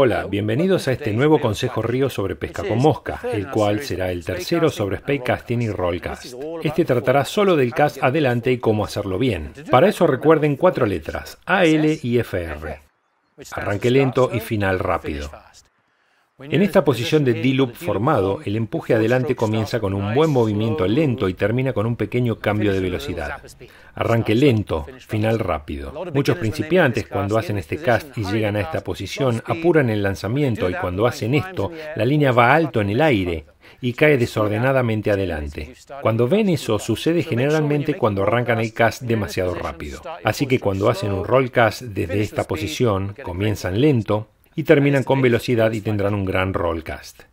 Hola, bienvenidos a este nuevo Consejo Río sobre Pesca con Mosca, el cual será el tercero sobre casting y Rollcast. Este tratará solo del cast adelante y cómo hacerlo bien. Para eso recuerden cuatro letras, AL y FR. Arranque lento y final rápido. En esta posición de D-loop formado, el empuje adelante comienza con un buen movimiento lento y termina con un pequeño cambio de velocidad. Arranque lento, final rápido. Muchos principiantes cuando hacen este cast y llegan a esta posición apuran el lanzamiento y cuando hacen esto, la línea va alto en el aire y cae desordenadamente adelante. Cuando ven eso sucede generalmente cuando arrancan el cast demasiado rápido. Así que cuando hacen un roll cast desde esta posición, comienzan lento, y terminan con velocidad y tendrán un gran roll cast.